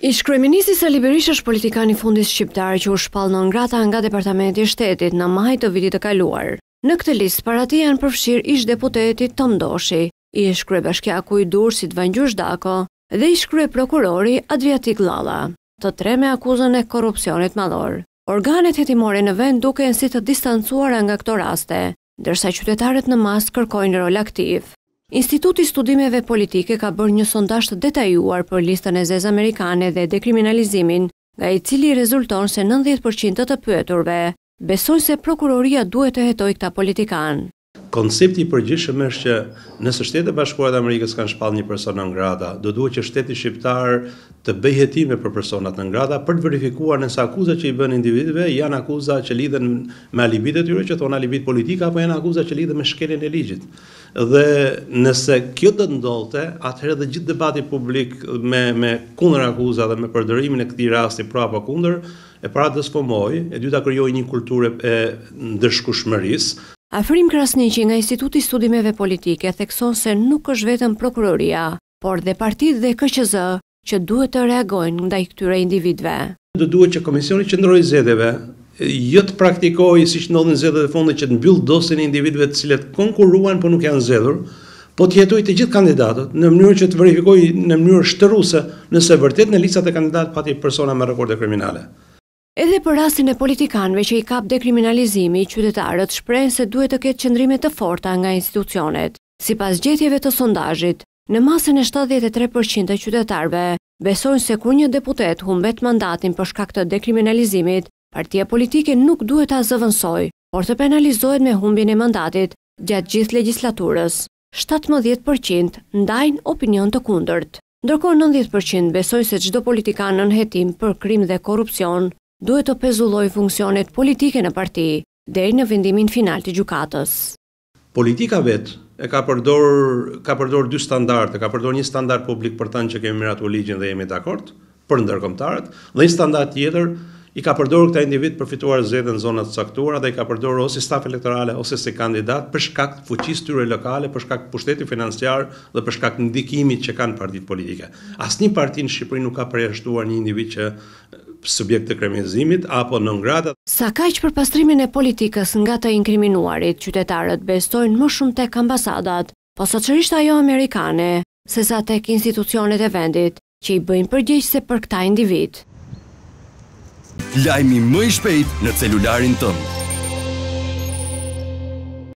Ishkryeministri Sali Berisha është politikan i fundit shqiptar që u shpall në ngrata nga Departamenti i Shtetit në maj të vitit të kaluar. Në këtë listë parati janë përfshir ish deputeti Tom Doshi, ish kryebashkiaku i Durrësit Van Dako dhe ish krye prokurori Adriatik Lalla, të tre me akuzën e korrupsionit madhor. Organet hetimore në vend dukejnë si të distancuara nga këto raste, ndërsa qytetarët në masë kërkojnë rol aktiv. Instituti Studimeve Politike ka bërë një sondasht detajuar për listën e zezë amerikane dhe dekriminalizimin, nga i cili rezulton se 90% të pëtërve, besoj se prokuroria duhet të hetoj këta politikanë koncepti i përgjithshëm është që nëse shtetet e bashkuara të Amerikës kanë shpallë një person në ngrada, do duhet që shteti shqiptar të bëjë hetime për personat në ngrada për të verifikuar nëse akuzat që i bën individëve janë akuza që lidhen me alibit e tyre, që thonë alibit politik apo janë akuza që lidhen me shkeljen e ligjit. Dhe nëse kjo do të ndodhte, atëherë dhe gjithë debati publik me me kundër akuzave dhe me përdorimin e këtij rasti pra apo kundër e para dësfomoj, e dyta krijoi një kulturë e ndëshkushmërisë. Afrim Krasniqi nga Instituti Studimeve Politike thekson se nuk është vetën prokuroria, por dhe partit dhe KQZ që duhet të reagojnë nda i këtyre individve. Dhe duhet që Komisioni Qëndroj Zedeve jëtë jo praktikojë si që nëllën zedeve dhe fonde që të nbyllë dosin e individve të cilet konkuruan për nuk janë zedur, po të jetoj të gjithë kandidatët në mënyrë që të verifikojë në mënyrë shtëruse nëse vërtet në lisat e kandidatë pati persona me rekorde kriminale. Edhe për rastin e politikanëve që i kap dekriminalizimi, qytetarët shprejnë se duhet të ketë qëndrime të forta nga institucionet. Sipas gjetjeve të sondazhit, në masën e 73% të qytetarëve besojnë se kur një deputet humbet mandatin për shkak të dekriminalizimit, partia politike nuk duhet ta azëvënsoj, por të penalizohet me humbin e mandatit gjatë gjithë legislaturës. 17% ndajnë opinion të kundërt, ndërkohë 90% besojnë se çdo politikan në hetim për krim dhe korrupsion duhet të pezulloj funksionet politike në parti, deri në vendimin final të gjukatës. Politika vetë e ka përdor, ka përdor dy standarte, ka përdor një standart publik për tanë që kemi u ligjën dhe jemi dakord, për ndërkomtarët, dhe një standart tjetër i ka përdor këta individ përfituar fituar në zonat saktura, dhe i ka përdor ose staf elektorale ose si kandidat për shkakt fuqis tyre lokale, për shkakt pushtetit financiar dhe për shkakt ndikimit që kanë partit politike. As një partin Shqipëri nuk ka përjashtuar një individ që subjekt të kremizimit apo në ngratat. Sa ka që për pastrimin e politikës nga të inkriminuarit, qytetarët bestojnë më shumë tek ambasadat, po sëqërisht ajo amerikane, se sa tek institucionet e vendit, që i bëjnë se për këta individ. Lajmi më i shpejt në celularin tëmë.